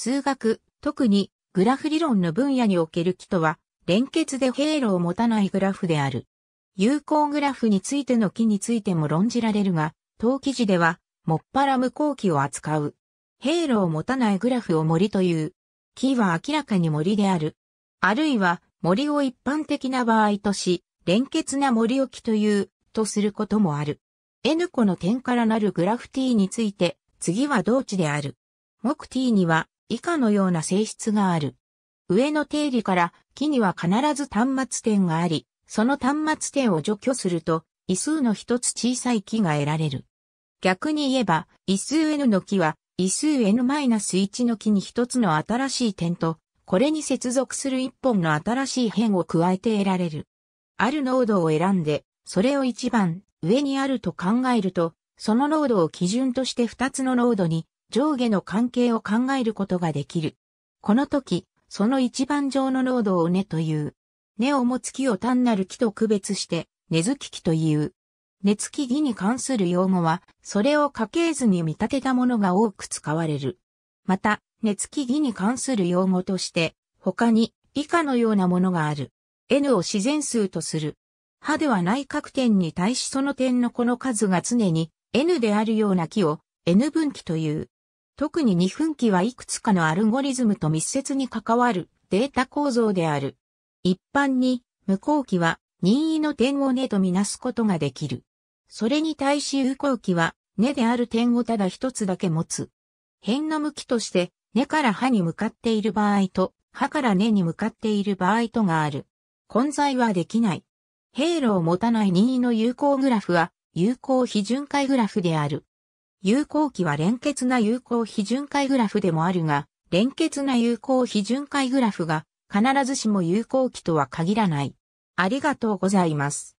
数学、特にグラフ理論の分野における基とは、連結で経路を持たないグラフである。有効グラフについての基についても論じられるが、当記事では、もっぱら無効基を扱う。経路を持たないグラフを森という。木は明らかに森である。あるいは森を一般的な場合とし、連結な森置きという、とすることもある。n 個の点からなるグラフ t について、次は同値である。目 t には以下のような性質がある。上の定理から木には必ず端末点があり、その端末点を除去すると、異数の一つ小さい木が得られる。逆に言えば、異数 n の木は、異数 n-1 の木に一つの新しい点と、これに接続する一本の新しい辺を加えて得られる。ある濃度を選んで、それを一番上にあると考えると、その濃度を基準として二つの濃度に上下の関係を考えることができる。この時、その一番上の濃度を根という。根を持つ木を単なる木と区別して、根付き木という。根付き木に関する用語は、それを家系図に見立てたものが多く使われる。また、根付き木に関する用語として、他に以下のようなものがある。n を自然数とする。葉ではない各点に対しその点のこの数が常に n であるような木を n 分岐という。特に二分期はいくつかのアルゴリズムと密接に関わるデータ構造である。一般に無効期は任意の点を根とみなすことができる。それに対し有効期は根である点をただ一つだけ持つ。辺の向きとして根から歯に向かっている場合と歯から根に向かっている場合とがある。混在はできない。平路を持たない任意の有効グラフは有効非巡回グラフである。有効期は連結な有効非巡回グラフでもあるが、連結な有効非巡回グラフが必ずしも有効期とは限らない。ありがとうございます。